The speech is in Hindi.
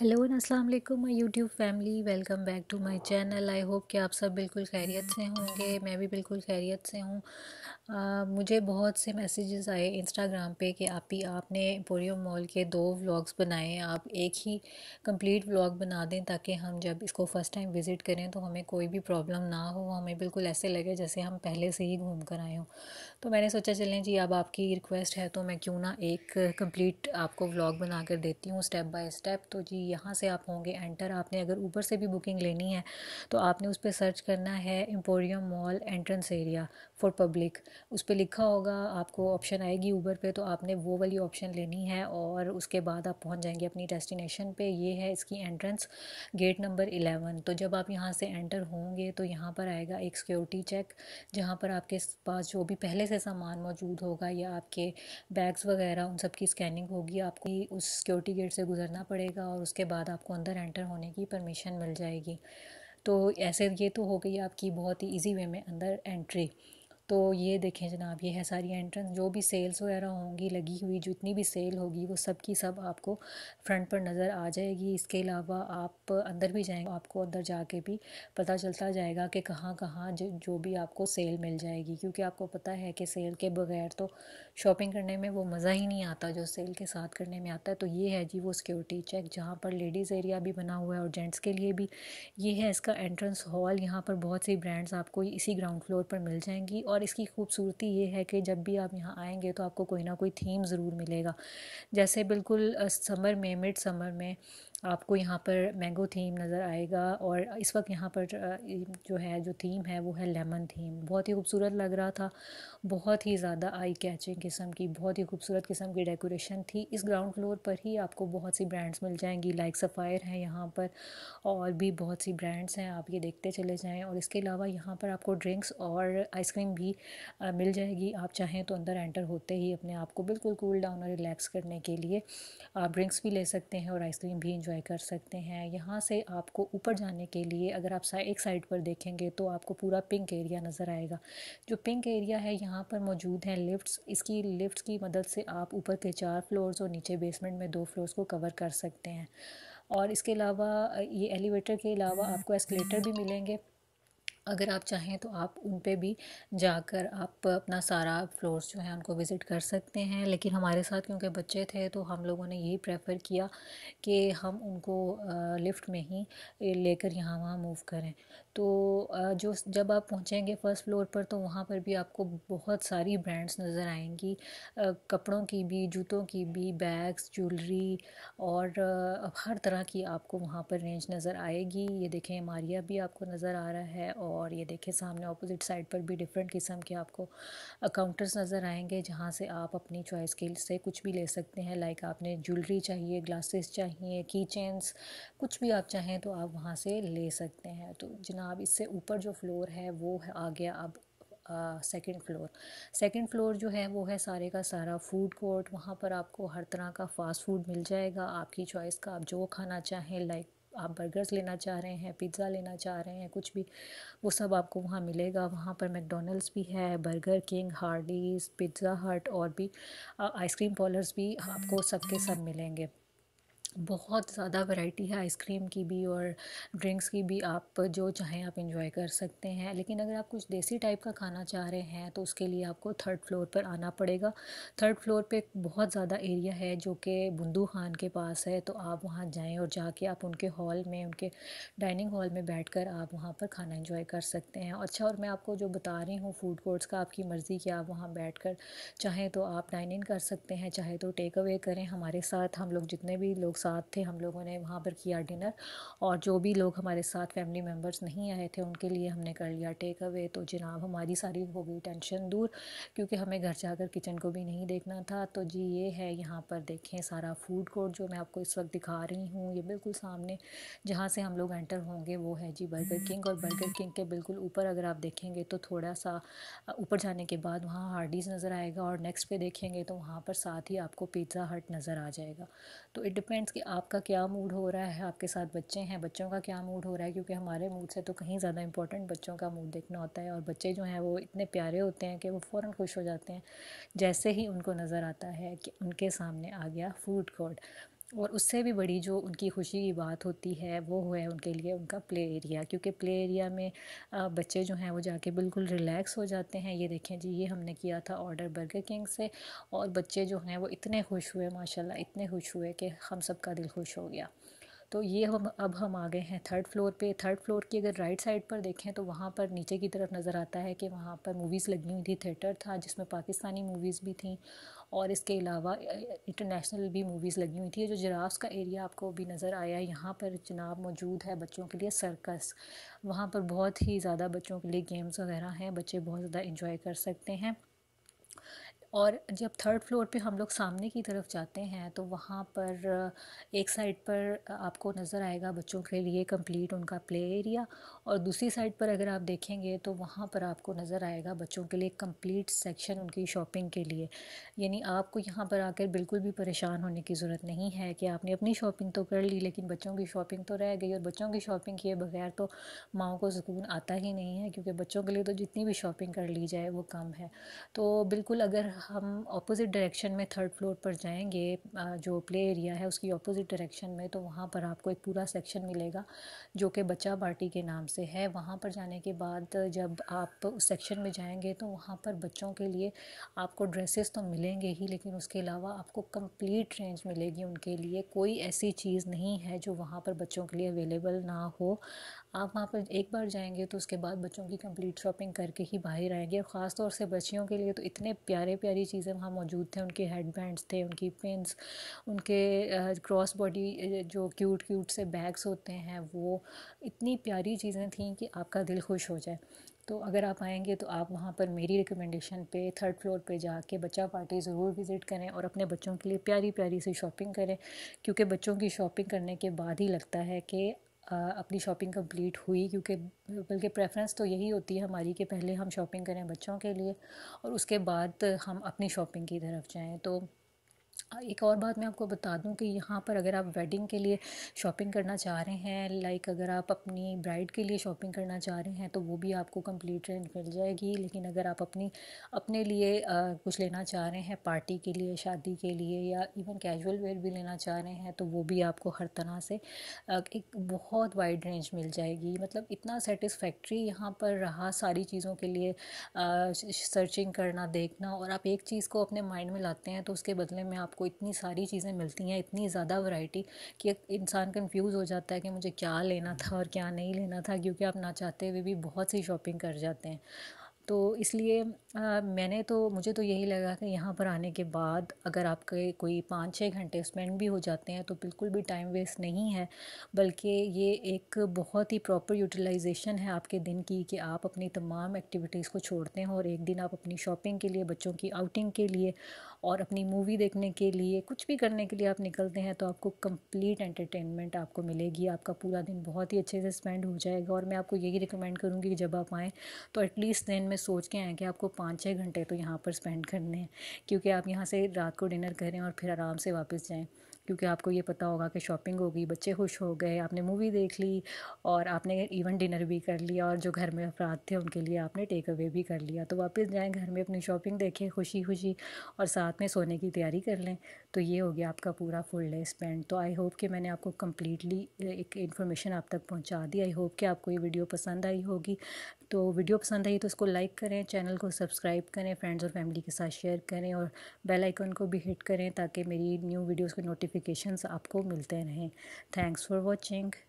हेलो अस्सलाम वालेकुम my YouTube family welcome back to my channel I hope कि आप सब बिल्कुल खैरियत से होंगे मैं भी बिल्कुल खैरियत से हूँ मुझे बहुत से मैसेजेस आए इंस्टाग्राम पे कि आप ही आपने पोरियो मॉल के दो व्लॉग्स बनाए आप एक ही कंप्लीट व्लॉग बना दें ताकि हम जब इसको फ़र्स्ट टाइम विज़िट करें तो हमें कोई भी प्रॉब्लम ना हो हमें बिल्कुल ऐसे लगे जैसे हम पहले से ही घूम कर आए हों तो मैंने सोचा चलें जी अब आपकी रिक्वेस्ट है तो मैं क्यों ना एक कम्प्लीट आपको व्लॉग बना कर देती हूँ स्टेप बाई स्टेप तो जी होगी यहाँ से आप होंगे एंटर आपने अगर ऊबर से भी बुकिंग लेनी है तो आपने उस पर सर्च करना है Emporium mall entrance area for public उस पर लिखा होगा आपको ऑप्शन आएगी ऊबर पे तो आपने वो वाली ऑप्शन लेनी है और उसके बाद आप पहुँच जाएंगे अपनी डेस्टिनेशन पर ये है इसकी एंट्रेंस गेट नंबर एलेवन तो जब आप यहाँ से एंटर होंगे तो यहाँ पर आएगा एक सिक्योरिटी चेक जहाँ पर आपके पास जो भी पहले से सामान मौजूद होगा या आपके बैग्स वगैरह उन सब की स्कैनिंग होगी आपको उस सिक्योरिटी गेट से गुजरना पड़ेगा और उस उसके बाद आपको अंदर एंटर होने की परमिशन मिल जाएगी तो ऐसे ये तो हो गई आपकी बहुत ही ईजी वे में अंदर एंट्री तो ये देखें जनाब ये है सारी एंट्रेंस जो भी सेल्स वगैरह होंगी लगी हुई जितनी भी सेल होगी वो सब की सब आपको फ्रंट पर नज़र आ जाएगी इसके अलावा आप अंदर भी जाएंगे आपको अंदर जाके भी पता चलता जाएगा कि कहाँ कहाँ जो, जो भी आपको सेल मिल जाएगी क्योंकि आपको पता है कि सेल के बगैर तो शॉपिंग करने में वो मज़ा ही नहीं आता जो सेल के साथ करने में आता है तो ये है जी वो सिक्योरिटी चेक जहाँ पर लेडीज़ एरिया भी बना हुआ है और जेंट्स के लिए भी ये है इसका एंट्रेंस हॉल यहाँ पर बहुत सी ब्रांड्स आपको इसी ग्राउंड फ्लोर पर मिल जाएंगी और इसकी खूबसूरती ये है कि जब भी आप यहाँ आएंगे तो आपको कोई ना कोई थीम ज़रूर मिलेगा जैसे बिल्कुल समर में मिड समर में आपको यहाँ पर मैंगो थीम नज़र आएगा और इस वक्त यहाँ पर जो है जो थीम है वो है लेमन थीम बहुत ही खूबसूरत लग रहा था बहुत ही ज़्यादा आई कैचिंग किस्म की बहुत ही खूबसूरत किस्म की डेकोरेशन थी इस ग्राउंड फ्लोर पर ही आपको बहुत सी ब्रांड्स मिल जाएंगी लाइक सफ़ायर हैं यहाँ पर और भी बहुत सी ब्रांड्स हैं आप ये देखते चले जाएँ और इसके अलावा यहाँ पर आपको ड्रिंक्स और आइसक्रीम भी मिल जाएगी आप चाहें तो अंदर एंटर होते ही अपने आप को बिल्कुल कूल डाउन और रिलैक्स करने के लिए आप ड्रिंक्स भी ले सकते हैं और आइसक्रीम भी इंजॉय एंजॉय कर सकते हैं यहाँ से आपको ऊपर जाने के लिए अगर आप एक साइड पर देखेंगे तो आपको पूरा पिंक एरिया नज़र आएगा जो पिंक एरिया है यहाँ पर मौजूद हैं लिफ्ट्स इसकी लिफ्ट्स की मदद से आप ऊपर के चार फ्लोर्स और नीचे बेसमेंट में दो फ्लोर्स को कवर कर सकते हैं और इसके अलावा ये एलिवेटर के अलावा हम्म। आपको एस्केलेटर भी मिलेंगे अगर आप चाहें तो आप उन पे भी जाकर आप अपना सारा फ्लोर्स जो है उनको विज़िट कर सकते हैं लेकिन हमारे साथ क्योंकि बच्चे थे तो हम लोगों ने यही प्रेफर किया कि हम उनको लिफ्ट में ही लेकर यहाँ वहाँ मूव करें तो जो जब आप पहुंचेंगे फ़र्स्ट फ्लोर पर तो वहाँ पर भी आपको बहुत सारी ब्रांड्स नज़र आएंगी कपड़ों की भी जूतों की भी बैग्स ज्वेलरी और हर तरह की आपको वहाँ पर रेंज नज़र आएगी ये देखें मारिया भी आपको नज़र आ रहा है और ये देखें सामने अपोजिट साइड पर भी डिफरेंट किस्म के आपको काउंटर्स नज़र आएंगे जहाँ से आप अपनी चॉइस के से कुछ भी ले सकते हैं लाइक आपने ज्वेलरी चाहिए ग्लासेस चाहिए की कुछ भी आप चाहें तो आप वहाँ से ले सकते हैं तो जना ना अब इससे ऊपर जो फ्लोर है वो है आ गया अब सेकंड फ्लोर सेकंड फ्लोर जो है वो है सारे का सारा फूड कोर्ट वहाँ पर आपको हर तरह का फ़ास्ट फूड मिल जाएगा आपकी चॉइस का आप जो खाना चाहें लाइक आप बर्गर्स लेना चाह रहे हैं पिज़्ज़ा लेना चाह रहे हैं कुछ भी वो सब आपको वहाँ मिलेगा वहाँ पर मैकडोनल्ड्स भी है बर्गर किंग हार्डीज़ पिज़्ज़ा हट और भी आइसक्रीम पॉलर्स भी आपको सबके सब मिलेंगे बहुत ज़्यादा वैरायटी है आइसक्रीम की भी और ड्रिंक्स की भी आप जो चाहें आप इंजॉय कर सकते हैं लेकिन अगर आप कुछ देसी टाइप का खाना चाह रहे हैं तो उसके लिए आपको थर्ड फ्लोर पर आना पड़ेगा थर्ड फ्लोर पे बहुत ज़्यादा एरिया है जो कि बुंदू खान के पास है तो आप वहाँ जाएँ और जाके आप उनके हॉल में उनके डाइनिंग हॉल में बैठ कर आप वहाँ पर खाना इंजॉय कर सकते हैं अच्छा और मैं आपको जो बता रही हूँ फूड कोर्ट्स का आपकी मर्ज़ी कि आप वहाँ बैठ कर चाहें तो आप डाइन इन कर सकते हैं चाहे तो टेक अवे करें हमारे साथ हम लोग जितने भी लोग साथ थे हम लोगों ने वहाँ पर किया डिनर और जो भी लोग हमारे साथ फैमिली मेम्बर्स नहीं आए थे उनके लिए हमने कर लिया टेक अवे तो जनाब हमारी सारी हो गई टेंशन दूर क्योंकि हमें घर जाकर किचन को भी नहीं देखना था तो जी ये है यहाँ पर देखें सारा फूड कोर्ट जो मैं आपको इस वक्त दिखा रही हूँ ये बिल्कुल सामने जहाँ से हम लोग एंटर होंगे वो है जी बर्गर किंग और बर्गर किंग के बिल्कुल ऊपर अगर आप देखेंगे तो थोड़ा सा ऊपर जाने के बाद वहाँ हार्डीज़ नज़र आएगा और नेक्स्ट पे देखेंगे तो वहाँ पर साथ ही आपको पिज़्ज़ा हट नज़र आ जाएगा तो इट डिपेंड्स कि आपका क्या मूड हो रहा है आपके साथ बच्चे हैं बच्चों का क्या मूड हो रहा है क्योंकि हमारे मूड से तो कहीं ज़्यादा इंपॉर्टेंट बच्चों का मूड देखना होता है और बच्चे जो हैं वो इतने प्यारे होते हैं कि वो फ़ौर खुश हो जाते हैं जैसे ही उनको नज़र आता है कि उनके सामने आ गया फूड कोर्ट और उससे भी बड़ी जो उनकी खुशी की बात होती है वो है उनके लिए उनका प्ले एरिया क्योंकि प्ले एरिया में बच्चे जो हैं वो जाके बिल्कुल रिलैक्स हो जाते हैं ये देखें जी ये हमने किया था ऑर्डर बर्गर किंग से और बच्चे जो हैं वो इतने खुश हुए माशाल्लाह इतने खुश हुए कि हम सब का दिल खुश हो गया तो ये हम अब हम आ गए हैं थर्ड फ्लोर पे थर्ड फ्लोर की अगर राइट साइड पर देखें तो वहाँ पर नीचे की तरफ नज़र आता है कि वहाँ पर मूवीज़ लगी हुई थी थिएटर था जिसमें पाकिस्तानी मूवीज़ भी थी और इसके अलावा इंटरनेशनल भी मूवीज़ लगी हुई थी जो जराफ्स का एरिया आपको भी नज़र आया है यहाँ पर जनाब मौजूद है बच्चों के लिए सर्कस वहाँ पर बहुत ही ज़्यादा बच्चों के लिए गेम्स वगैरह हैं बच्चे बहुत ज़्यादा इंजॉय कर सकते हैं और जब थर्ड फ्लोर पे हम लोग सामने की तरफ जाते हैं तो वहाँ पर एक साइड पर आपको नज़र आएगा बच्चों के लिए कंप्लीट उनका प्ले एरिया और दूसरी साइड पर अगर आप देखेंगे तो वहाँ पर आपको नज़र आएगा बच्चों के लिए कंप्लीट सेक्शन उनकी शॉपिंग के लिए यानी आपको यहाँ पर आकर बिल्कुल भी परेशान होने की ज़रूरत नहीं है कि आपने अपनी शॉपिंग तो कर ली लेकिन बच्चों की शॉपिंग तो रह गई और बच्चों की शॉपिंग किए बगैर तो माओ को सुकून आता ही नहीं है क्योंकि बच्चों के लिए तो जितनी भी शॉपिंग कर ली जाए वो कम है तो बिल्कुल अगर हम ऑपोज़िट डायरेक्शन में थर्ड फ्लोर पर जाएंगे जो प्ले एरिया है उसकी ऑपोज़िट डायरेक्शन में तो वहाँ पर आपको एक पूरा सेक्शन मिलेगा जो कि बच्चा पार्टी के नाम से है वहाँ पर जाने के बाद जब आप उस सेक्शन में जाएंगे तो वहाँ पर बच्चों के लिए आपको ड्रेसेस तो मिलेंगे ही लेकिन उसके अलावा आपको कंप्लीट रेंज मिलेगी उनके लिए कोई ऐसी चीज़ नहीं है जो वहाँ पर बच्चों के लिए अवेलेबल ना हो आप वहाँ पर एक बार जाएंगे तो उसके बाद बच्चों की कंप्लीट शॉपिंग करके ही बाहर आएंगे और ख़ास तौर से बच्चियों के लिए तो इतने प्यारे प्यारे सारी चीज़ें वहाँ मौजूद थे उनके हेड बैंड्स थे उनकी पिनस उनके क्रॉस बॉडी जो क्यूट क्यूट से बैग्स होते हैं वो इतनी प्यारी चीज़ें थी कि आपका दिल खुश हो जाए तो अगर आप आएंगे तो आप वहाँ पर मेरी रिकमेंडेशन पे थर्ड फ्लोर पे जाके बच्चा पार्टी ज़रूर विज़िट करें और अपने बच्चों के लिए प्यारी प्यारी सी शॉपिंग करें क्योंकि बच्चों की शॉपिंग करने के बाद ही लगता है कि अपनी शॉपिंग कंप्लीट हुई क्योंकि बल्कि प्रेफरेंस तो यही होती है हमारी कि पहले हम शॉपिंग करें बच्चों के लिए और उसके बाद हम अपनी शॉपिंग की तरफ जाएँ तो हाँ, एक और बात मैं आपको बता दूं कि यहाँ पर अगर आप वेडिंग के लिए शॉपिंग करना चाह रहे हैं लाइक अगर आप अपनी ब्राइड के लिए शॉपिंग करना चाह रहे हैं तो वो भी आपको कंप्लीट रेंट मिल जाएगी लेकिन अगर आप अपनी अपने लिए आ, कुछ लेना चाह रहे हैं पार्टी के लिए शादी के लिए या इवन कैजुअल वेयर भी लेना चाह रहे हैं तो वो भी आपको हर तरह से एक बहुत वाइड रेंज मिल जाएगी मतलब इतना सेटिसफैक्ट्री यहाँ पर रहा सारी चीज़ों के लिए सर्चिंग करना देखना और आप एक चीज़ को अपने माइंड में लाते हैं तो उसके बदले में आपको इतनी सारी चीज़ें मिलती हैं इतनी ज़्यादा वैरायटी कि इंसान कंफ्यूज हो जाता है कि मुझे क्या लेना था और क्या नहीं लेना था क्योंकि आप ना चाहते हुए भी बहुत सी शॉपिंग कर जाते हैं तो इसलिए आ, मैंने तो मुझे तो यही लगा कि यहाँ पर आने के बाद अगर आपके कोई पाँच छः घंटे स्पेंड भी हो जाते हैं तो बिल्कुल भी टाइम वेस्ट नहीं है बल्कि ये एक बहुत ही प्रॉपर यूटिलाइजेशन है आपके दिन की कि आप अपनी तमाम एक्टिविटीज़ को छोड़ते हैं और एक दिन आप अपनी शॉपिंग के लिए बच्चों की आउटिंग के लिए और अपनी मूवी देखने के लिए कुछ भी करने के लिए आप निकलते हैं तो आपको कंप्लीट एंटरटेनमेंट आपको मिलेगी आपका पूरा दिन बहुत ही अच्छे से स्पेंड हो जाएगा और मैं आपको यही रिकमेंड करूँगी कि जब आप आएँ तो एटलीस्ट दिन में सोच के आएँ कि आपको पाँच छः घंटे तो यहाँ पर स्पेंड करने हैं क्योंकि आप यहाँ से रात को डिनर करें और फिर आराम से वापस जाएँ क्योंकि आपको ये पता होगा कि शॉपिंग हो गई बच्चे खुश हो गए आपने मूवी देख ली और आपने इवन डिनर भी कर लिया और जो घर में अफराद थे उनके लिए आपने टेक अवे भी कर लिया तो वापस जाएँ घर में अपनी शॉपिंग देखें खुशी खुशी और साथ में सोने की तैयारी कर लें तो ये हो गया आपका पूरा फुल डे स्पेंड तो आई होप कि मैंने आपको कम्प्लीटली एक इन्फॉर्मेशन आप तक पहुँचा दी आई होप कि आपको ये वीडियो पसंद आई होगी तो वीडियो पसंद आई तो इसको लाइक करें चैनल को सब्सक्राइब करें फ्रेंड्स और फैमिली के साथ शेयर करें और बेल आइकन को भी हिट करें ताकि मेरी न्यू वीडियोज़ को नोटिफिक नोटिफिकेशंस आपको मिलते रहें थैंक्स फॉर वॉचिंग